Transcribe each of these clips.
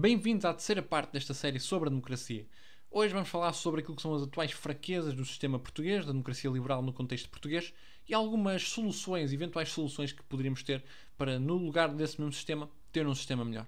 Bem-vindos à terceira parte desta série sobre a democracia. Hoje vamos falar sobre aquilo que são as atuais fraquezas do sistema português, da democracia liberal no contexto português e algumas soluções, eventuais soluções que poderíamos ter para, no lugar desse mesmo sistema, ter um sistema melhor.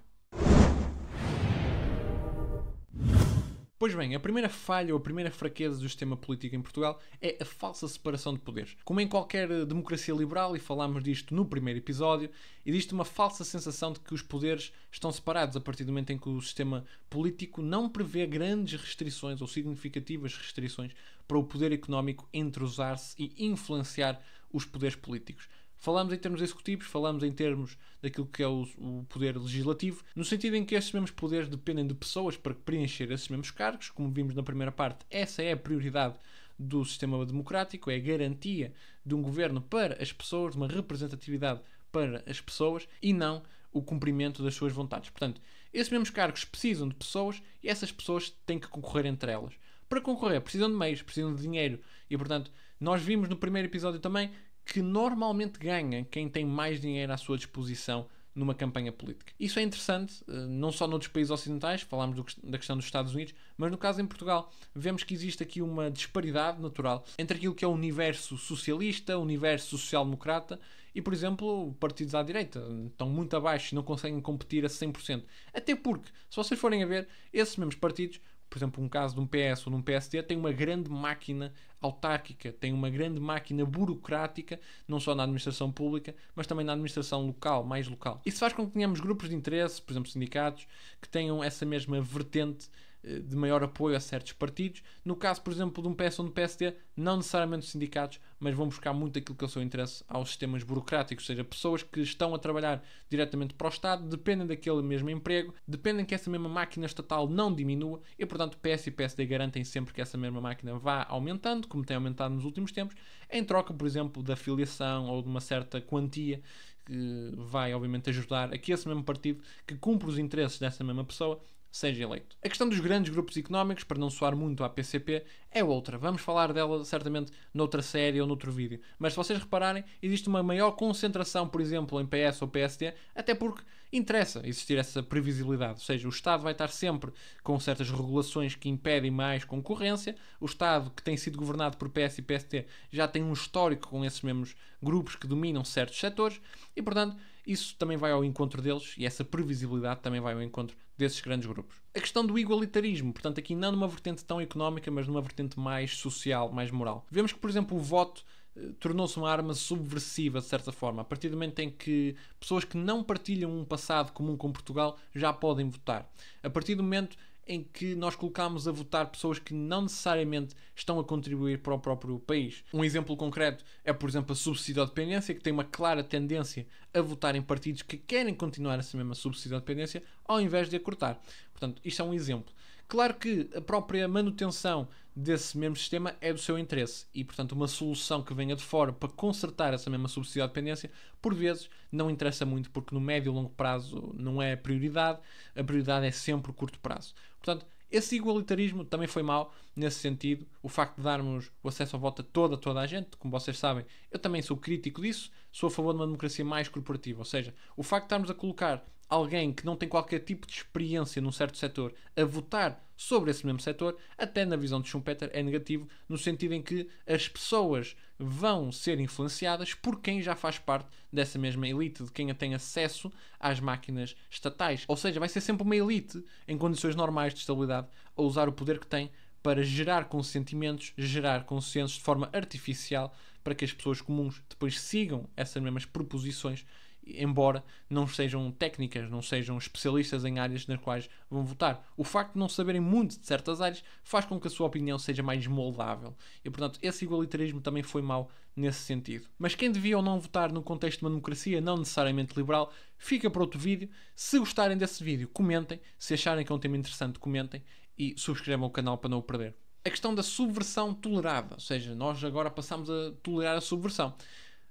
Pois bem, a primeira falha ou a primeira fraqueza do sistema político em Portugal é a falsa separação de poderes. Como em qualquer democracia liberal, e falámos disto no primeiro episódio, existe uma falsa sensação de que os poderes estão separados a partir do momento em que o sistema político não prevê grandes restrições ou significativas restrições para o poder económico entrosar-se e influenciar os poderes políticos. Falamos em termos executivos, falamos em termos daquilo que é o, o, poder legislativo, no sentido em que esses mesmos poderes dependem de pessoas para preencher esses mesmos cargos, como vimos na primeira parte, essa é a prioridade do sistema democrático, é a garantia de um governo para as pessoas, de uma representatividade para as pessoas e não o cumprimento das suas vontades. Portanto, esses mesmos cargos precisam de pessoas e essas pessoas têm que concorrer entre elas para concorrer precisam de meios, precisam de dinheiro e portanto nós vimos no primeiro episódio também que normalmente ganha quem tem mais dinheiro à sua disposição numa campanha política. Isso é interessante, eh, não só noutros países ocidentais, falámos do, da questão dos Estados Unidos, mas no caso em Portugal, vemos que existe aqui uma disparidade natural entre aquilo que é o universo socialista, o universo social-democrata e, por exemplo, partidos à direita. Estão muito abaixo e não conseguem competir a 100%. Até porque, se vocês forem a ver, esses mesmos partidos por exemplo, um caso de um PS ou de um PSD, tem uma grande máquina autárquica, tem uma grande máquina burocrática, não só na administração pública, mas também na administração local, mais local. Isso faz com que tenhamos grupos de interesse, por exemplo, sindicatos, que tenham essa mesma vertente eh, de maior apoio a certos partidos. No caso, por exemplo, de um PS ou de um PSD, não necessariamente os sindicatos, mas vão buscar muito aquilo que é o seu interesse aos sistemas burocráticos, ou seja, pessoas que estão a trabalhar diretamente para o Estado, dependem daquele mesmo emprego, dependem que essa mesma máquina estatal não diminua e, portanto, PS e PSD garantem sempre que essa mesma máquina vá aumentando, como tem aumentado nos últimos tempos, em troca, por exemplo, da filiação ou de uma certa quantia que vai, obviamente, ajudar a que esse mesmo partido, que cumpre os interesses dessa mesma pessoa, seja eleito. A questão dos grandes grupos económicos, para não soar muito à PCP, é outra. Vamos falar dela certamente noutra série ou noutro vídeo. Mas se vocês repararem, existe uma maior concentração, por exemplo, em PS ou PSD, até porque interessa existir essa previsibilidade. Ou seja, o Estado vai estar sempre com certas regulações que impedem mais concorrência. O Estado que tem sido governado por PS e PSD já tem um histórico com esses mesmos grupos que dominam certos setores e, portanto, isso também vai ao encontro deles e essa previsibilidade também vai ao encontro desses grandes grupos. A questão do igualitarismo, portanto, aqui não numa vertente tão económica, mas numa vertente mais social, mais moral. Vemos que, por exemplo, o voto eh, tornou-se uma arma subversiva, de certa forma, a partir do momento em que pessoas que não partilham um passado comum com Portugal já podem votar. A partir do momento em que nós colocámos a votar pessoas que não necessariamente estão a contribuir para o próprio país. Um exemplo concreto é, por exemplo, a de dependência que tem uma clara tendência a votar em partidos que querem continuar essa mesma de dependência ao invés de a cortar. Portanto, isto é um exemplo. Claro que a própria manutenção desse mesmo sistema é do seu interesse e, portanto, uma solução que venha de fora para consertar essa mesma subsidiar de dependência, por vezes, não interessa muito porque no médio e longo prazo não é a prioridade, a prioridade é sempre o curto prazo. Portanto, esse igualitarismo também foi mau nesse sentido. O facto de darmos o acesso ao voto a toda, toda a gente, como vocês sabem, eu também sou crítico disso, sou a favor de uma democracia mais corporativa. Ou seja, o facto de estarmos a colocar alguém que não tem qualquer tipo de experiência num certo setor a votar sobre esse mesmo setor, até na visão de Schumpeter é negativo, no sentido em que as pessoas vão ser influenciadas por quem já faz parte dessa mesma elite, de quem tem acesso às máquinas estatais. Ou seja, vai ser sempre uma elite, em condições normais de estabilidade, a usar o poder que tem para gerar consentimentos, gerar consensos de forma artificial, para que as pessoas comuns depois sigam essas mesmas proposições embora não sejam técnicas, não sejam especialistas em áreas nas quais vão votar. O facto de não saberem muito de certas áreas faz com que a sua opinião seja mais moldável. E, portanto, esse igualitarismo também foi mau nesse sentido. Mas quem devia ou não votar no contexto de uma democracia não necessariamente liberal, fica para outro vídeo. Se gostarem desse vídeo, comentem. Se acharem que é um tema interessante, comentem. E subscrevam o canal para não o perder. A questão da subversão tolerada, ou seja, nós agora passamos a tolerar a subversão.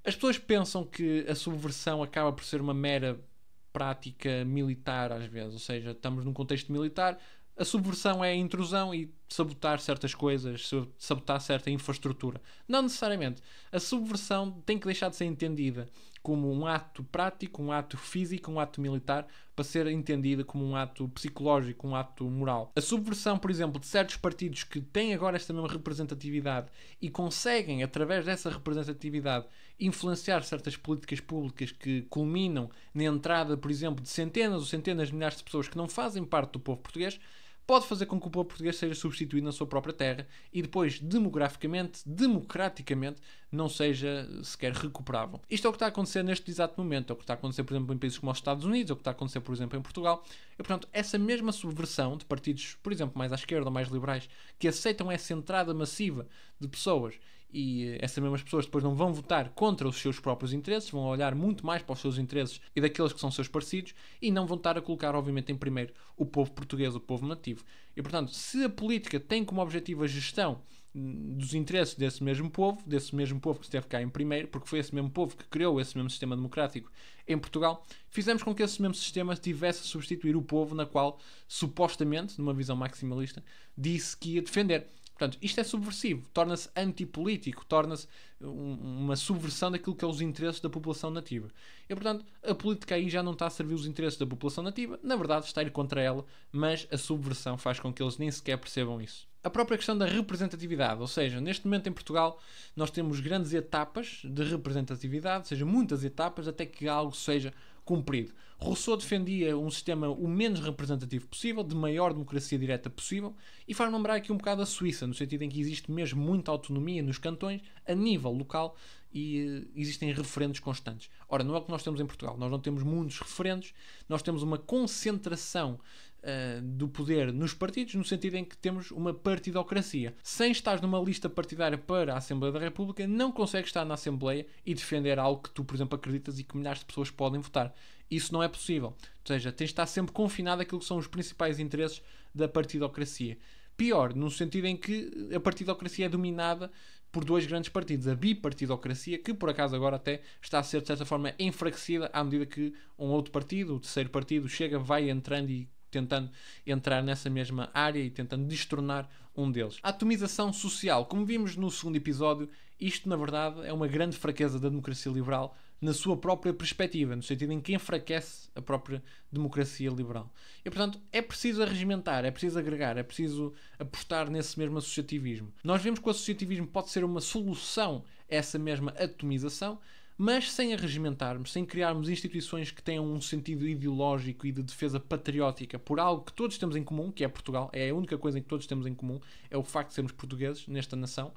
As pessoas pensam que a subversão acaba por ser uma mera prática militar, às vezes, ou seja, estamos num contexto militar. A subversão é a intrusão e sabotar certas coisas, sabotar certa infraestrutura. Não necessariamente. A subversão tem que deixar de ser entendida como um ato prático, um ato físico, um ato militar, para ser entendida como um ato psicológico, um ato moral. A subversão, por exemplo, de certos partidos que têm agora esta mesma representatividade e conseguem, através dessa representatividade, influenciar certas políticas públicas que culminam na entrada, por exemplo, de centenas ou centenas de milhares de pessoas que não fazem parte do povo português pode fazer com que o povo português seja substituído na sua própria terra e depois, demograficamente, democraticamente, não seja sequer recuperável. Isto é o que está a acontecer neste exato momento, é o que está a acontecer, por exemplo, em países como os Estados Unidos, é o que está a acontecer, por exemplo, em Portugal. E, portanto, essa mesma subversão de partidos, por exemplo, mais à esquerda ou mais liberais, que aceitam essa entrada massiva de pessoas e essas mesmas pessoas depois não vão votar contra os seus próprios interesses, vão olhar muito mais para os seus interesses e daqueles que são seus parecidos e não vão estar a colocar, obviamente, em primeiro o povo português, o povo nativo. E portanto, se a política tem como objetivo a gestão dos interesses desse mesmo povo, desse mesmo povo que deve ficar em primeiro, porque foi esse mesmo povo que criou esse mesmo sistema democrático em Portugal, fizemos com que esse mesmo sistema tivesse a substituir o povo na qual, supostamente, numa visão maximalista, disse que ia defender. Portanto, isto é subversivo, torna-se antipolítico, torna-se uma subversão daquilo que é os interesses da população nativa. E, portanto, a política aí já não está a servir os interesses da população nativa, na verdade está a ir contra ela, mas a subversão faz com que eles nem sequer percebam isso. A própria questão da representatividade, ou seja, neste momento em Portugal nós temos grandes etapas de representatividade, ou seja, muitas etapas até que algo seja cumprido. Rousseau defendia um sistema o menos representativo possível, de maior democracia direta possível, e faz lembrar aqui um bocado a Suíça, no sentido em que existe mesmo muita autonomia nos cantões, a nível local, e eh, existem referendos constantes. Ora, não é o que nós temos em Portugal, nós não temos muitos referendos, nós temos uma concentração eh, do poder nos partidos, no sentido em que temos uma partidocracia. Sem estar numa lista partidária para a Assembleia da República, não consegues estar na Assembleia e defender algo que tu, por exemplo, acreditas e que milhares de pessoas podem votar. Isso não é possível. Ou seja, tens de estar sempre confinado àquilo que são os principais interesses da partidocracia. Pior, no sentido em que a partidocracia é dominada por dois grandes partidos, a bipartidocracia, que por acaso agora até está a ser de certa forma enfraquecida à medida que um outro partido, o terceiro partido, chega, vai entrando e tentando entrar nessa mesma área e tentando destornar um deles. A atomização social. Como vimos no segundo episódio, isto na verdade é uma grande fraqueza da democracia liberal na sua própria perspectiva, no sentido em que enfraquece a própria democracia liberal. E, portanto, é preciso arregimentar, é preciso agregar, é preciso apostar nesse mesmo associativismo. Nós vemos que o associativismo pode ser uma solução a essa mesma atomização, mas sem arregimentarmos, sem criarmos instituições que tenham um sentido ideológico e de defesa patriótica por algo que todos temos em comum, que é Portugal, é a única coisa que todos temos em comum, é o facto de sermos portugueses nesta nação.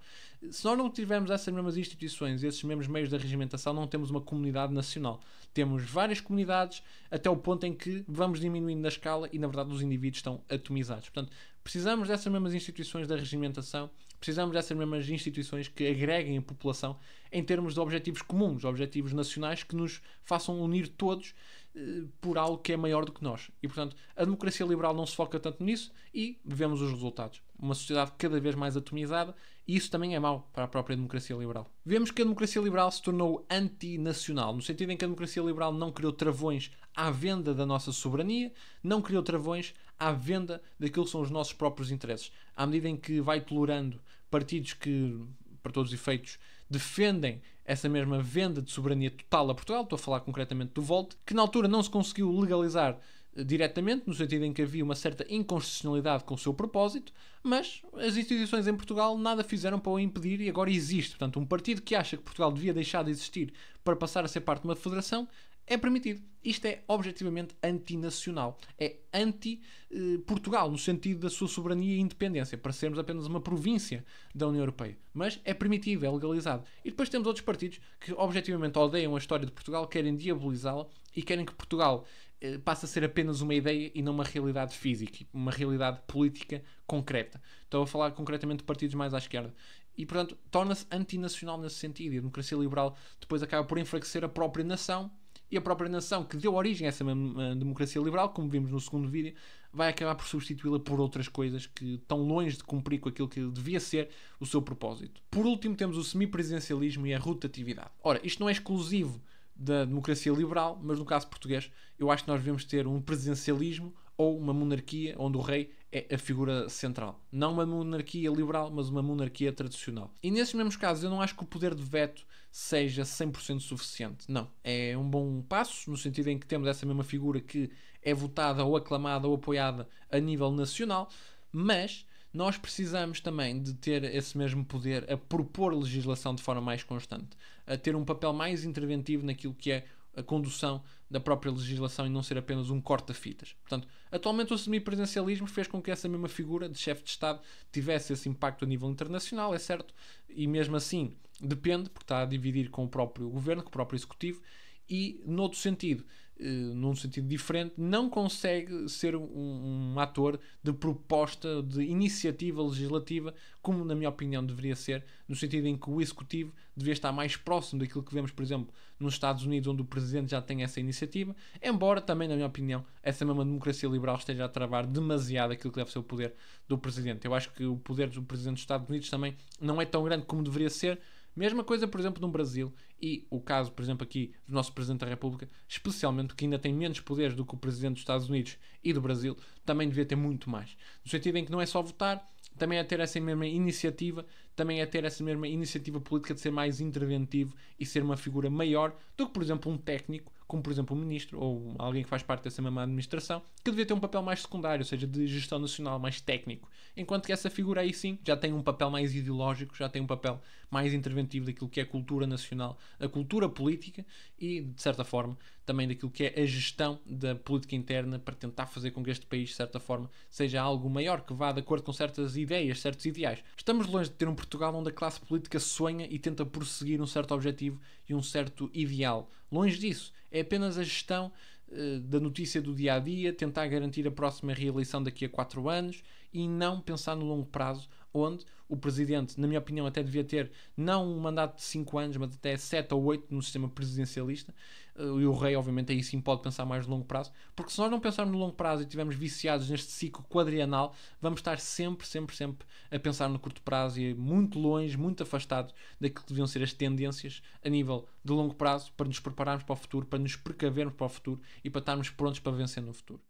Se nós não tivermos essas mesmas instituições, esses mesmos meios de arregimentação, não temos uma comunidade nacional. Temos várias comunidades até o ponto em que vamos diminuindo na escala e, na verdade, os indivíduos estão atomizados. Portanto, precisamos dessas mesmas instituições de arregimentação Precisamos dessas mesmas instituições que agreguem a população em termos de objetivos comuns, objetivos nacionais que nos façam unir todos eh, por algo que é maior do que nós. E, portanto, a democracia liberal não se foca tanto nisso e vemos os resultados. Uma sociedade cada vez mais atomizada e isso também é mau para a própria democracia liberal. Vemos que a democracia liberal se tornou antinacional, no sentido em que a democracia liberal não criou travões à venda da nossa soberania, não criou travões à venda daquilo que são os nossos próprios interesses. À medida em que vai tolerando partidos que, para todos os efeitos, defendem essa mesma venda de soberania total a Portugal, estou a falar concretamente do Volt, que na altura não se conseguiu legalizar eh, diretamente, no sentido em que havia uma certa inconstitucionalidade com o seu propósito, mas as instituições em Portugal nada fizeram para o impedir e agora existe. Portanto, um partido que acha que Portugal devia deixar de existir para passar a ser parte de uma federação é permitido. Isto é objetivamente antinacional. É anti-Portugal, eh, no sentido da sua soberania e independência, para sermos apenas uma província da União Europeia. Mas é permitido, é legalizado. E depois temos outros partidos que objetivamente odeiam a história de Portugal, querem diabolizá-la e querem que Portugal eh, passe a ser apenas uma ideia e não uma realidade física, uma realidade política concreta. Estou a falar concretamente de partidos mais à esquerda. E, portanto, torna-se antinacional nesse sentido. E a democracia liberal depois acaba por enfraquecer a própria nação e a própria nação que deu origem a essa eh, democracia liberal, como vimos no segundo vídeo, vai acabar por substituí-la por outras coisas que estão longe de cumprir com aquilo que devia ser o seu propósito. Por último, temos o semipresidencialismo e a rotatividade. Ora, isto não é exclusivo da democracia liberal, mas no caso português, eu acho que nós devemos ter um presidencialismo ou uma monarquia onde o rei é a figura central. Não uma monarquia liberal, mas uma monarquia tradicional. E nesses mesmos casos, eu não acho que o poder de veto seja 100% suficiente. Não. É um bom passo, no sentido em que temos essa mesma figura que é votada ou aclamada ou apoiada a nível nacional, mas nós precisamos também de ter esse mesmo poder a propor legislação de forma mais constante, a ter um papel mais interventivo naquilo que é a condução da própria legislação e não ser apenas um corta-fitas. Portanto, atualmente o semipresencialismo fez com que essa mesma figura de chefe de Estado tivesse esse impacto a nível internacional, é certo, e mesmo assim depende, porque está a dividir com o próprio governo, com o próprio executivo, e noutro sentido eh, num sentido diferente, não consegue ser um, um, ator de proposta, de iniciativa legislativa, como, na minha opinião, deveria ser, no sentido em que o executivo devia estar mais próximo daquilo que vemos, por exemplo, nos Estados Unidos, onde o presidente já tem essa iniciativa, embora também, na minha opinião, essa mesma democracia liberal esteja a travar demasiado aquilo que deve ser o poder do presidente. Eu acho que o poder do presidente dos Estados Unidos também não é tão grande como deveria ser, Mesma coisa, por exemplo, no Brasil e o caso, por exemplo, aqui do nosso Presidente da República, especialmente que ainda tem menos poderes do que o Presidente dos Estados Unidos e do Brasil, também devia ter muito mais. No sentido em que não é só votar, também é ter essa mesma iniciativa, também é ter essa mesma iniciativa política de ser mais interventivo e ser uma figura maior do que, por exemplo, um técnico como por exemplo o ministro ou alguém que faz parte dessa mesma administração, que devia ter um papel mais secundário, ou seja, de gestão nacional, mais técnico. Enquanto que essa figura aí sim já tem um papel mais ideológico, já tem um papel mais interventivo daquilo que é a cultura nacional, a cultura política e, de certa forma, também daquilo que é a gestão da política interna para tentar fazer com que este país, de certa forma, seja algo maior, que vá de acordo com certas ideias, certos ideais. Estamos longe de ter um Portugal onde a classe política sonha e tenta prosseguir um certo objetivo e um certo ideal Longe disso. É apenas a gestão uh, da notícia do dia a dia, tentar garantir a próxima reeleição daqui a 4 anos e não pensar no longo prazo, onde o presidente, na minha opinião, até devia ter não um mandato de 5 anos, mas até 7 ou 8 no sistema presidencialista. Eh, e o rei, obviamente, aí sim pode pensar mais no longo prazo, porque se nós não pensarmos no longo prazo e estivermos viciados neste ciclo quadrienal, vamos estar sempre, sempre, sempre a pensar no curto prazo e muito longe, muito afastados daquilo que deviam ser as tendências a nível de longo prazo para nos prepararmos para o futuro, para nos precavermos para o futuro e para estarmos prontos para vencer no futuro.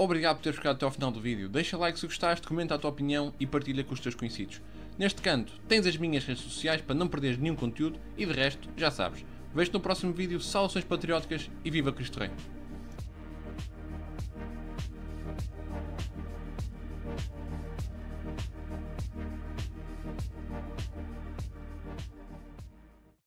Obrigado por ter ficado até ao final do vídeo. Deixa like se gostaste, comenta a tua opinião e partilha com os teus conhecidos. Neste canto tens as minhas redes sociais para não perderes nenhum conteúdo e de resto, já sabes. Vejo-te no próximo vídeo, saudações patrióticas e viva Cristo Rei!